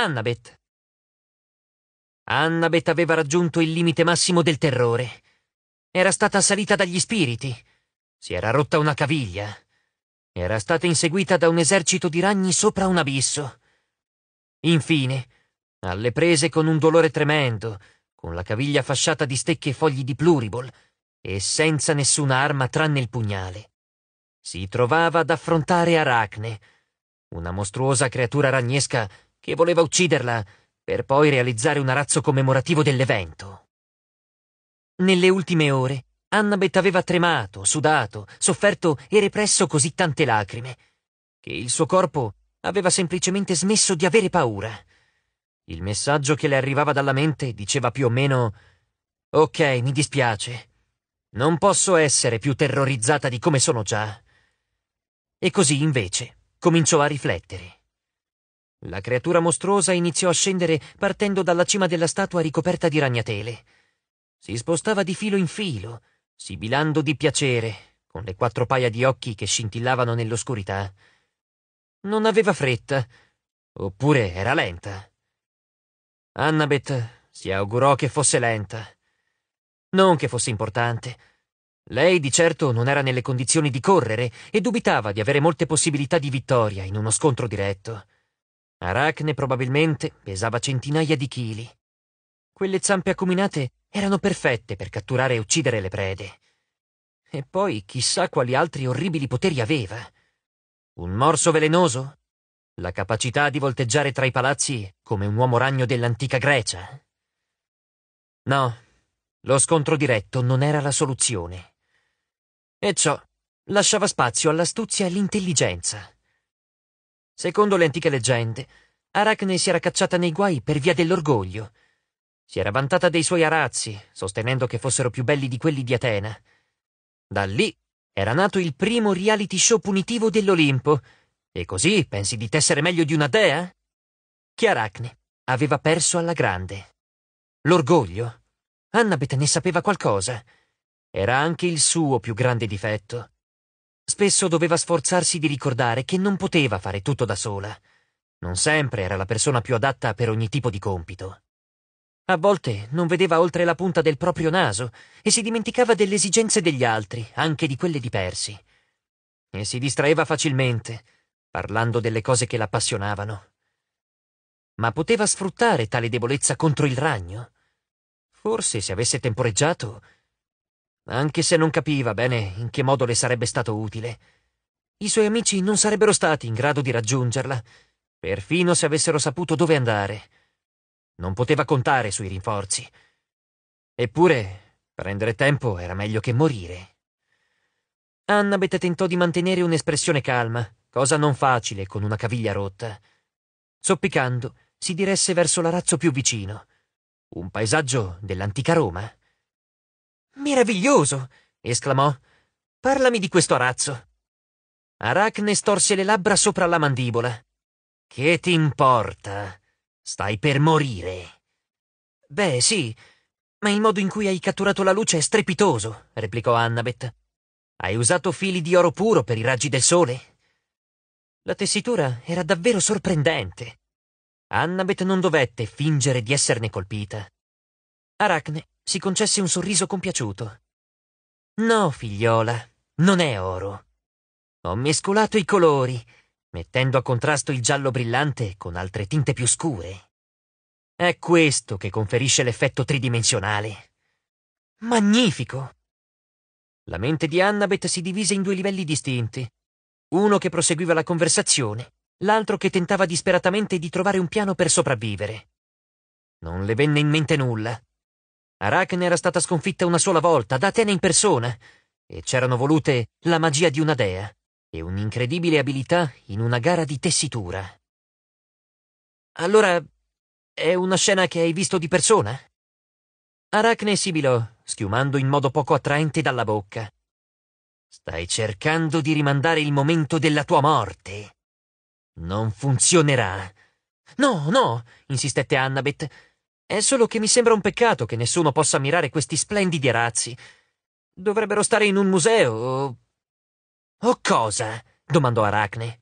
Annabeth. Annabeth aveva raggiunto il limite massimo del terrore. Era stata assalita dagli spiriti. Si era rotta una caviglia. Era stata inseguita da un esercito di ragni sopra un abisso. Infine, alle prese con un dolore tremendo, con la caviglia fasciata di stecche e fogli di pluribol, e senza nessuna arma tranne il pugnale. Si trovava ad affrontare Aracne, una mostruosa creatura ragnesca che voleva ucciderla per poi realizzare un arazzo commemorativo dell'evento. Nelle ultime ore, Annabeth aveva tremato, sudato, sofferto e represso così tante lacrime, che il suo corpo aveva semplicemente smesso di avere paura. Il messaggio che le arrivava dalla mente diceva più o meno Ok, mi dispiace. Non posso essere più terrorizzata di come sono già. E così invece cominciò a riflettere. La creatura mostruosa iniziò a scendere partendo dalla cima della statua ricoperta di ragnatele. Si spostava di filo in filo, sibilando di piacere, con le quattro paia di occhi che scintillavano nell'oscurità. Non aveva fretta, oppure era lenta. Annabeth si augurò che fosse lenta. Non che fosse importante. Lei di certo non era nelle condizioni di correre e dubitava di avere molte possibilità di vittoria in uno scontro diretto. Arachne probabilmente pesava centinaia di chili. Quelle zampe acuminate erano perfette per catturare e uccidere le prede. E poi chissà quali altri orribili poteri aveva. Un morso velenoso? La capacità di volteggiare tra i palazzi come un uomo ragno dell'antica Grecia? No, lo scontro diretto non era la soluzione. E ciò lasciava spazio all'astuzia e all'intelligenza. Secondo le antiche leggende, Aracne si era cacciata nei guai per via dell'orgoglio. Si era vantata dei suoi arazzi, sostenendo che fossero più belli di quelli di Atena. Da lì era nato il primo reality show punitivo dell'Olimpo. E così pensi di tessere meglio di una dea? Che Aracne aveva perso alla grande. L'orgoglio. Annabeth ne sapeva qualcosa. Era anche il suo più grande difetto. Spesso doveva sforzarsi di ricordare che non poteva fare tutto da sola. Non sempre era la persona più adatta per ogni tipo di compito. A volte non vedeva oltre la punta del proprio naso e si dimenticava delle esigenze degli altri, anche di quelle di Persi. E si distraeva facilmente, parlando delle cose che l'appassionavano. Ma poteva sfruttare tale debolezza contro il ragno? Forse se avesse temporeggiato anche se non capiva bene in che modo le sarebbe stato utile. I suoi amici non sarebbero stati in grado di raggiungerla, perfino se avessero saputo dove andare. Non poteva contare sui rinforzi. Eppure, prendere tempo era meglio che morire. Annabeth tentò di mantenere un'espressione calma, cosa non facile con una caviglia rotta. Zoppicando, si diresse verso l'arazzo più vicino, un paesaggio dell'antica Roma. Meraviglioso! esclamò. Parlami di questo arazzo. Arachne storse le labbra sopra la mandibola. Che ti importa? Stai per morire. Beh, sì, ma il modo in cui hai catturato la luce è strepitoso, replicò Annabeth. Hai usato fili di oro puro per i raggi del sole? La tessitura era davvero sorprendente. Annabeth non dovette fingere di esserne colpita. Aracne si concesse un sorriso compiaciuto. No, figliola, non è oro. Ho mescolato i colori, mettendo a contrasto il giallo brillante con altre tinte più scure. È questo che conferisce l'effetto tridimensionale. Magnifico! La mente di Annabeth si divise in due livelli distinti. Uno che proseguiva la conversazione, l'altro che tentava disperatamente di trovare un piano per sopravvivere. Non le venne in mente nulla, Arachne era stata sconfitta una sola volta, da Atene in persona, e c'erano volute la magia di una dea e un'incredibile abilità in una gara di tessitura. Allora, è una scena che hai visto di persona? Arachne sibilò, schiumando in modo poco attraente dalla bocca. Stai cercando di rimandare il momento della tua morte. Non funzionerà. No, no, insistette Annabeth. È solo che mi sembra un peccato che nessuno possa ammirare questi splendidi arazzi. Dovrebbero stare in un museo o... O cosa? domandò Aracne.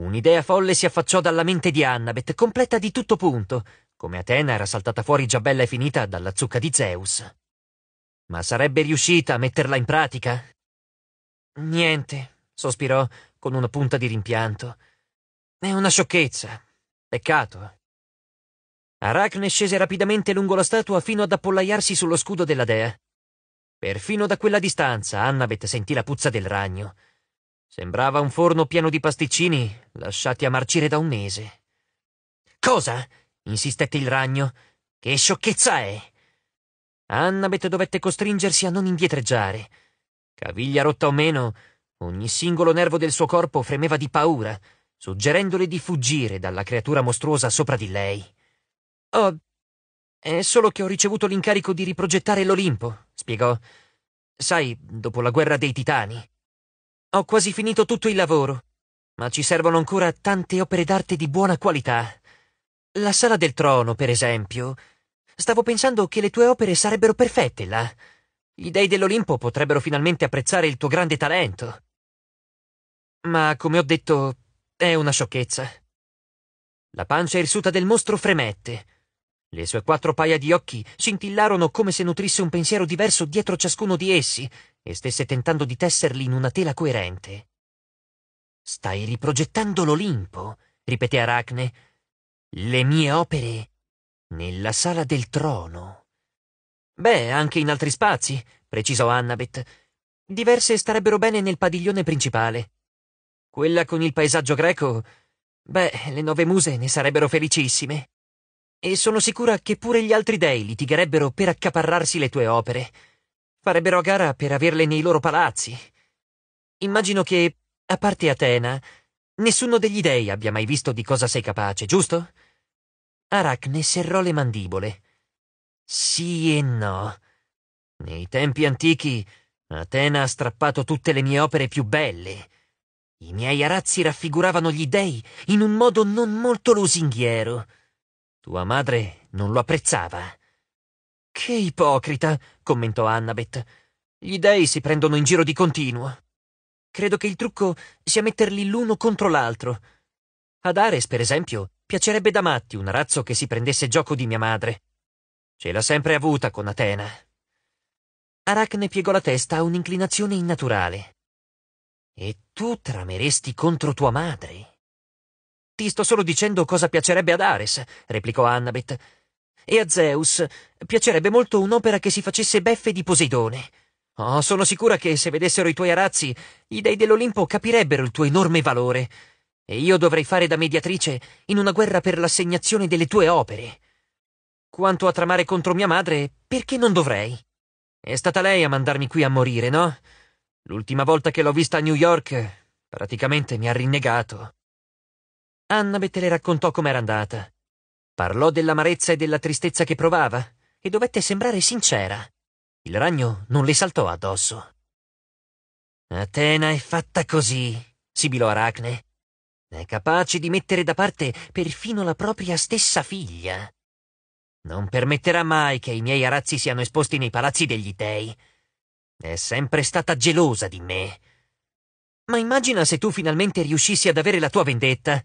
Un'idea folle si affacciò dalla mente di Annabeth, completa di tutto punto, come Atena era saltata fuori già bella e finita dalla zucca di Zeus. Ma sarebbe riuscita a metterla in pratica? Niente, sospirò con una punta di rimpianto. È una sciocchezza. Peccato. Arachne scese rapidamente lungo la statua fino ad appollaiarsi sullo scudo della dea. Perfino da quella distanza Annabeth sentì la puzza del ragno. Sembrava un forno pieno di pasticcini lasciati a marcire da un mese. Cosa? insistette il ragno. Che sciocchezza è? Annabeth dovette costringersi a non indietreggiare. Caviglia rotta o meno, ogni singolo nervo del suo corpo fremeva di paura, suggerendole di fuggire dalla creatura mostruosa sopra di lei. Oh, è solo che ho ricevuto l'incarico di riprogettare l'Olimpo, spiegò. Sai, dopo la guerra dei titani. Ho quasi finito tutto il lavoro, ma ci servono ancora tante opere d'arte di buona qualità. La sala del trono, per esempio. Stavo pensando che le tue opere sarebbero perfette là. Gli dei dell'Olimpo potrebbero finalmente apprezzare il tuo grande talento. Ma, come ho detto, è una sciocchezza. La pancia irsuta del mostro fremette. Le sue quattro paia di occhi scintillarono come se nutrisse un pensiero diverso dietro ciascuno di essi e stesse tentando di tesserli in una tela coerente. Stai riprogettando l'Olimpo, ripeté Aracne. Le mie opere nella sala del trono. Beh, anche in altri spazi, precisò Annabeth. Diverse starebbero bene nel padiglione principale. Quella con il paesaggio greco. Beh, le nove muse ne sarebbero felicissime. E sono sicura che pure gli altri dei litigherebbero per accaparrarsi le tue opere. Farebbero a gara per averle nei loro palazzi. Immagino che, a parte Atena, nessuno degli dei abbia mai visto di cosa sei capace, giusto? Aracne serrò le mandibole. Sì e no. Nei tempi antichi, Atena ha strappato tutte le mie opere più belle. I miei arazzi raffiguravano gli dei in un modo non molto lusinghiero. Tua madre non lo apprezzava. Che ipocrita, commentò Annabeth. Gli dei si prendono in giro di continuo. Credo che il trucco sia metterli l'uno contro l'altro. Ad Ares, per esempio, piacerebbe da matti un razzo che si prendesse gioco di mia madre. Ce l'ha sempre avuta con Atena. Aracne piegò la testa a un'inclinazione innaturale. E tu trameresti contro tua madre? Ti sto solo dicendo cosa piacerebbe ad Ares, replicò Annabeth. E a Zeus piacerebbe molto un'opera che si facesse beffe di Poseidone. Oh, sono sicura che se vedessero i tuoi arazzi, gli dei dell'Olimpo capirebbero il tuo enorme valore. E io dovrei fare da mediatrice in una guerra per l'assegnazione delle tue opere. Quanto a tramare contro mia madre, perché non dovrei? È stata lei a mandarmi qui a morire, no? L'ultima volta che l'ho vista a New York, praticamente mi ha rinnegato. Annabeth le raccontò com'era andata. Parlò dell'amarezza e della tristezza che provava e dovette sembrare sincera. Il ragno non le saltò addosso. Atena è fatta così, sibilò Aracne. È capace di mettere da parte perfino la propria stessa figlia. Non permetterà mai che i miei arazzi siano esposti nei palazzi degli dei. È sempre stata gelosa di me. Ma immagina se tu finalmente riuscissi ad avere la tua vendetta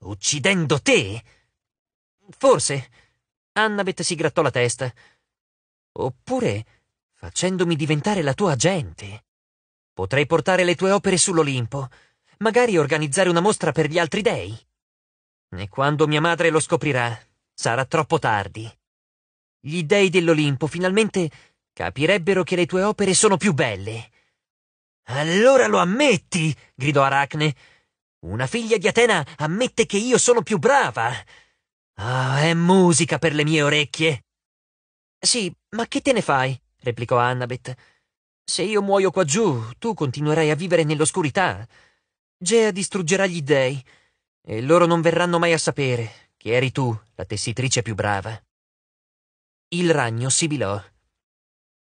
Uccidendo te? Forse. Annabeth si grattò la testa. Oppure facendomi diventare la tua agente. Potrei portare le tue opere sull'Olimpo, magari organizzare una mostra per gli altri dei. E quando mia madre lo scoprirà, sarà troppo tardi. Gli dei dell'Olimpo finalmente capirebbero che le tue opere sono più belle. Allora lo ammetti, gridò Aracne. Una figlia di Atena ammette che io sono più brava. Ah, è musica per le mie orecchie. Sì, ma che te ne fai? replicò Annabeth. Se io muoio qua giù, tu continuerai a vivere nell'oscurità. Gea distruggerà gli dei, e loro non verranno mai a sapere che eri tu la tessitrice più brava. Il ragno sibilò.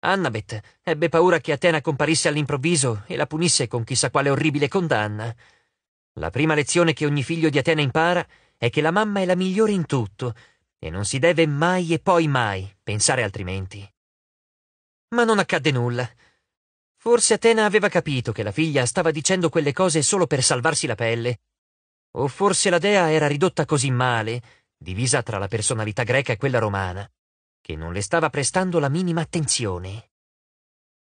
Annabeth ebbe paura che Atena comparisse all'improvviso e la punisse con chissà quale orribile condanna. La prima lezione che ogni figlio di Atena impara è che la mamma è la migliore in tutto e non si deve mai e poi mai pensare altrimenti. Ma non accadde nulla. Forse Atena aveva capito che la figlia stava dicendo quelle cose solo per salvarsi la pelle. O forse la dea era ridotta così male, divisa tra la personalità greca e quella romana, che non le stava prestando la minima attenzione.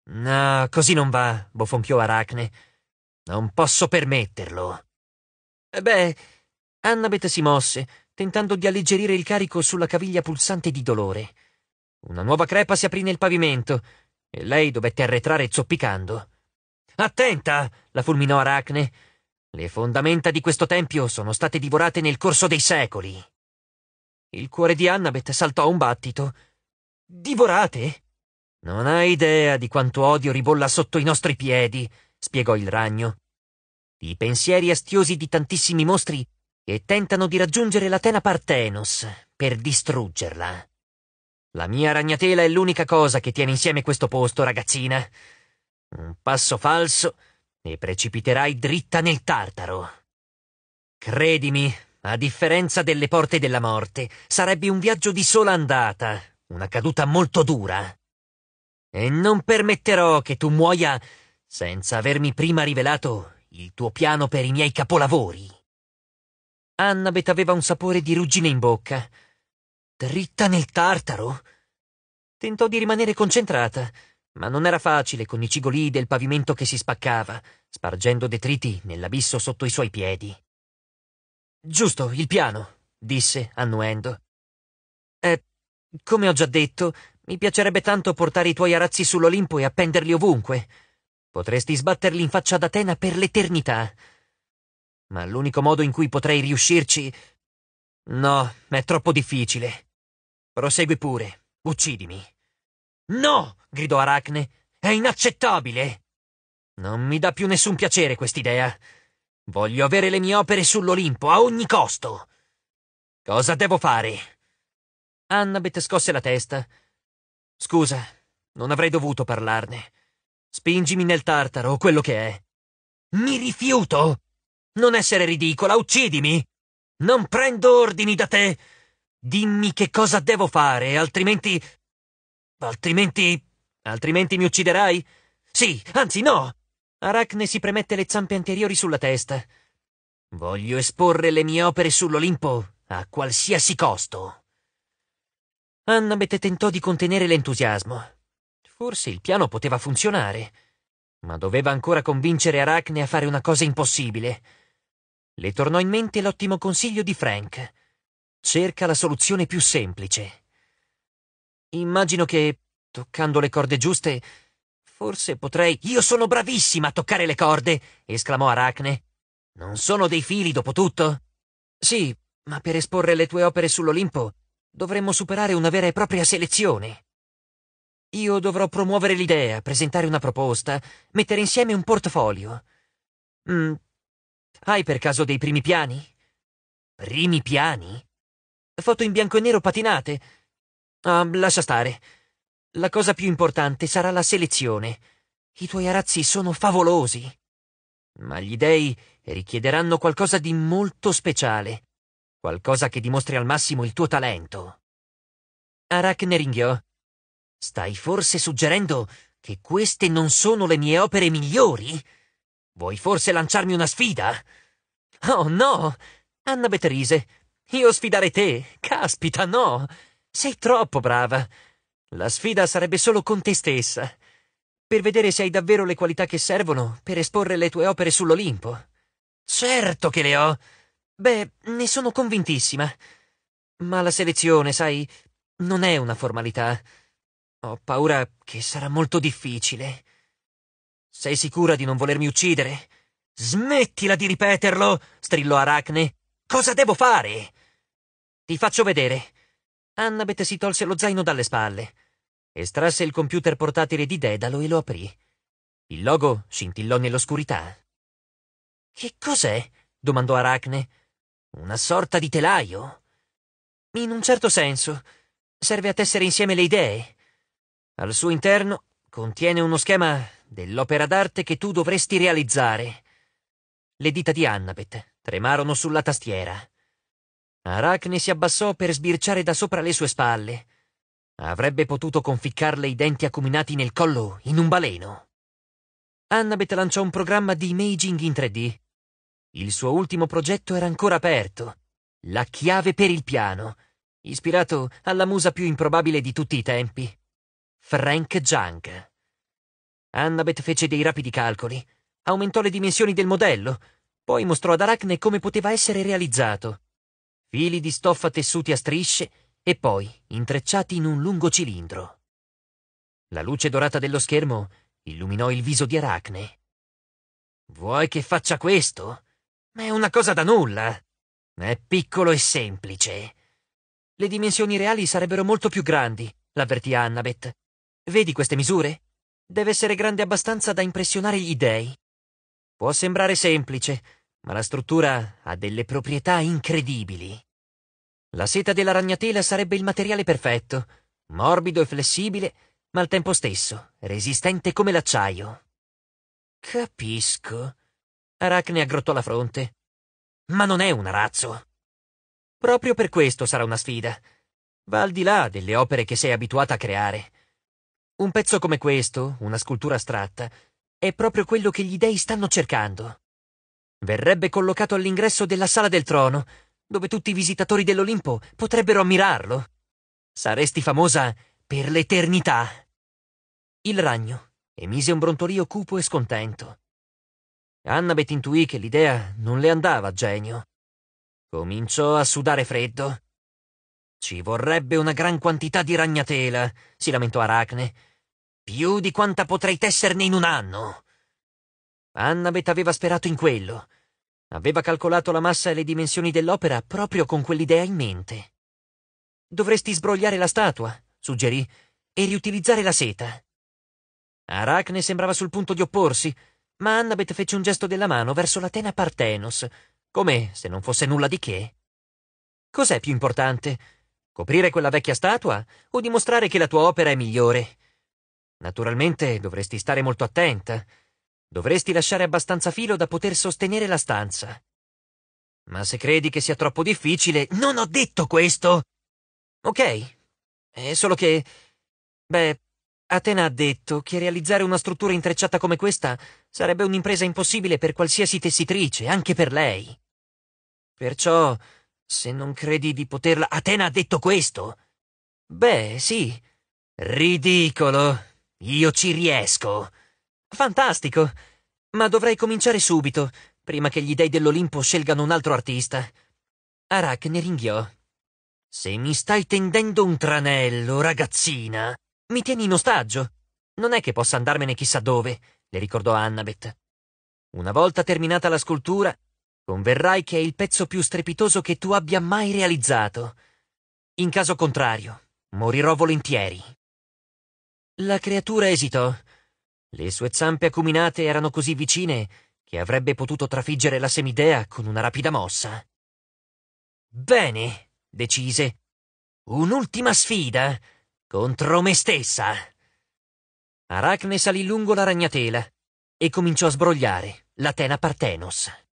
No, così non va, bofonchiò Aracne. Non posso permetterlo. Eh beh, Annabeth si mosse, tentando di alleggerire il carico sulla caviglia pulsante di dolore. Una nuova crepa si aprì nel pavimento e lei dovette arretrare zoppicando. Attenta! la fulminò Aracne. Le fondamenta di questo tempio sono state divorate nel corso dei secoli. Il cuore di Annabeth saltò un battito. Divorate? Non hai idea di quanto odio ribolla sotto i nostri piedi, spiegò il ragno i pensieri astiosi di tantissimi mostri che tentano di raggiungere l'Atena Partenos per distruggerla. La mia ragnatela è l'unica cosa che tiene insieme questo posto, ragazzina. Un passo falso e precipiterai dritta nel Tartaro. Credimi, a differenza delle porte della morte, sarebbe un viaggio di sola andata, una caduta molto dura. E non permetterò che tu muoia senza avermi prima rivelato il tuo piano per i miei capolavori. Annabeth aveva un sapore di ruggine in bocca. Dritta nel tartaro? Tentò di rimanere concentrata, ma non era facile con i cigolii del pavimento che si spaccava, spargendo detriti nell'abisso sotto i suoi piedi. Giusto, il piano, disse, annuendo. Eh, come ho già detto, mi piacerebbe tanto portare i tuoi arazzi sull'Olimpo e appenderli ovunque. Potresti sbatterli in faccia ad Atena per l'eternità. Ma l'unico modo in cui potrei riuscirci... No, è troppo difficile. Prosegui pure. Uccidimi. No! gridò Aracne. È inaccettabile! Non mi dà più nessun piacere quest'idea. Voglio avere le mie opere sull'Olimpo a ogni costo. Cosa devo fare? Annabeth scosse la testa. Scusa, non avrei dovuto parlarne. Spingimi nel tartaro, quello che è. Mi rifiuto! Non essere ridicola, uccidimi! Non prendo ordini da te! Dimmi che cosa devo fare, altrimenti... Altrimenti... Altrimenti mi ucciderai? Sì, anzi no! Aracne si premette le zampe anteriori sulla testa. Voglio esporre le mie opere sull'Olimpo a qualsiasi costo. Annabete tentò di contenere l'entusiasmo. Forse il piano poteva funzionare, ma doveva ancora convincere Arachne a fare una cosa impossibile. Le tornò in mente l'ottimo consiglio di Frank. Cerca la soluzione più semplice. Immagino che, toccando le corde giuste, forse potrei... Io sono bravissima a toccare le corde! esclamò Arachne. Non sono dei fili, dopo tutto? Sì, ma per esporre le tue opere sull'Olimpo dovremmo superare una vera e propria selezione. Io dovrò promuovere l'idea, presentare una proposta, mettere insieme un portfolio. Mm. Hai per caso dei primi piani? Primi piani? Foto in bianco e nero patinate? Ah, lascia stare. La cosa più importante sarà la selezione. I tuoi arazzi sono favolosi. Ma gli dei richiederanno qualcosa di molto speciale. Qualcosa che dimostri al massimo il tuo talento. Arachne ringhiò Stai forse suggerendo che queste non sono le mie opere migliori? Vuoi forse lanciarmi una sfida? Oh no! Anna Beterise, io sfidare te? Caspita, no! Sei troppo brava! La sfida sarebbe solo con te stessa, per vedere se hai davvero le qualità che servono per esporre le tue opere sull'Olimpo. Certo che le ho! Beh, ne sono convintissima. Ma la selezione, sai, non è una formalità. Ho paura che sarà molto difficile. Sei sicura di non volermi uccidere? Smettila di ripeterlo! strillò Aracne. Cosa devo fare? Ti faccio vedere. Annabeth si tolse lo zaino dalle spalle. Estrasse il computer portatile di Dedalo e lo aprì. Il logo scintillò nell'oscurità. Che cos'è? domandò Aracne. Una sorta di telaio? In un certo senso. Serve a tessere insieme le idee. Al suo interno contiene uno schema dell'opera d'arte che tu dovresti realizzare. Le dita di Annabeth tremarono sulla tastiera. Arachne si abbassò per sbirciare da sopra le sue spalle. Avrebbe potuto conficcarle i denti acuminati nel collo in un baleno. Annabeth lanciò un programma di imaging in 3D. Il suo ultimo progetto era ancora aperto. La chiave per il piano, ispirato alla musa più improbabile di tutti i tempi. Frank Junk. Annabeth fece dei rapidi calcoli, aumentò le dimensioni del modello, poi mostrò ad Arachne come poteva essere realizzato. Fili di stoffa tessuti a strisce e poi intrecciati in un lungo cilindro. La luce dorata dello schermo illuminò il viso di Arachne. Vuoi che faccia questo? Ma è una cosa da nulla. È piccolo e semplice. Le dimensioni reali sarebbero molto più grandi, l'avvertì Annabeth, Vedi queste misure? Deve essere grande abbastanza da impressionare gli dèi. Può sembrare semplice, ma la struttura ha delle proprietà incredibili. La seta della ragnatela sarebbe il materiale perfetto, morbido e flessibile, ma al tempo stesso resistente come l'acciaio. Capisco. Aracne aggrottò la fronte. Ma non è un arazzo. Proprio per questo sarà una sfida. Va al di là delle opere che sei abituata a creare. Un pezzo come questo, una scultura astratta, è proprio quello che gli dei stanno cercando. Verrebbe collocato all'ingresso della sala del trono, dove tutti i visitatori dell'Olimpo potrebbero ammirarlo. Saresti famosa per l'eternità. Il ragno emise un brontolio cupo e scontento. Annabeth intuì che l'idea non le andava a genio. Cominciò a sudare freddo. Ci vorrebbe una gran quantità di ragnatela, si lamentò Aracne, più di quanta potrei tesserne in un anno. Annabeth aveva sperato in quello. Aveva calcolato la massa e le dimensioni dell'opera proprio con quell'idea in mente. Dovresti sbrogliare la statua, suggerì, e riutilizzare la seta. Aracne sembrava sul punto di opporsi, ma Annabeth fece un gesto della mano verso la tena Partenos, come se non fosse nulla di che. Cos'è più importante? Coprire quella vecchia statua o dimostrare che la tua opera è migliore? Naturalmente dovresti stare molto attenta. Dovresti lasciare abbastanza filo da poter sostenere la stanza. Ma se credi che sia troppo difficile... Non ho detto questo! Ok, è solo che... Beh, Atena ha detto che realizzare una struttura intrecciata come questa sarebbe un'impresa impossibile per qualsiasi tessitrice, anche per lei. Perciò, se non credi di poterla... Atena ha detto questo! Beh, sì. Ridicolo! Io ci riesco. Fantastico. Ma dovrei cominciare subito, prima che gli dei dell'Olimpo scelgano un altro artista. Arak ne ringhiò. Se mi stai tendendo un tranello, ragazzina, mi tieni in ostaggio. Non è che possa andarmene chissà dove, le ricordò Annabeth. Una volta terminata la scultura, converrai che è il pezzo più strepitoso che tu abbia mai realizzato. In caso contrario, morirò volentieri. La creatura esitò. Le sue zampe acuminate erano così vicine che avrebbe potuto trafiggere la semidea con una rapida mossa. Bene, decise. Un'ultima sfida contro me stessa. Aracne salì lungo la ragnatela e cominciò a sbrogliare la tena Partenos.